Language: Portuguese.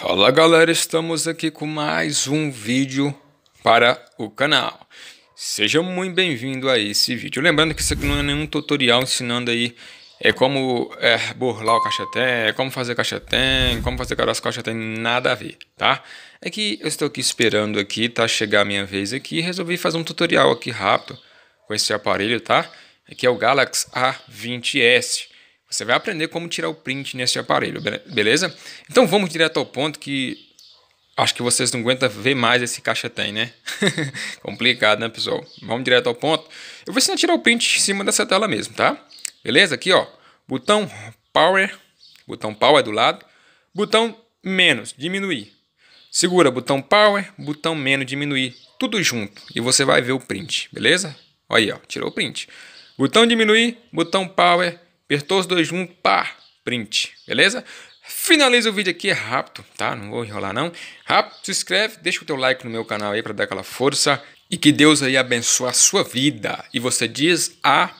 Fala galera, estamos aqui com mais um vídeo para o canal. Seja muito bem-vindo a esse vídeo. Lembrando que isso aqui não é nenhum tutorial ensinando aí é como é, burlar o cachetem, é como fazer cachetem, como fazer caroço cachetem, nada a ver, tá? É que eu estou aqui esperando aqui, tá? Chegar a minha vez aqui resolvi fazer um tutorial aqui rápido com esse aparelho, tá? Aqui é o Galaxy A20S. Você vai aprender como tirar o print nesse aparelho, beleza? Então vamos direto ao ponto que acho que vocês não aguentam ver mais esse caixa tem, né? Complicado, né, pessoal? Vamos direto ao ponto. Eu vou ensinar a tirar o print em cima dessa tela mesmo, tá? Beleza? Aqui, ó, botão power, botão power do lado, botão menos, diminuir. Segura botão power, botão menos, diminuir, tudo junto e você vai ver o print, beleza? Olha aí, ó, tirou o print. Botão diminuir, botão power, Apertou os dois juntos, pá, print, beleza? Finaliza o vídeo aqui, é rápido, tá? Não vou enrolar não. Rápido, se inscreve, deixa o teu like no meu canal aí para dar aquela força. E que Deus aí abençoe a sua vida. E você diz a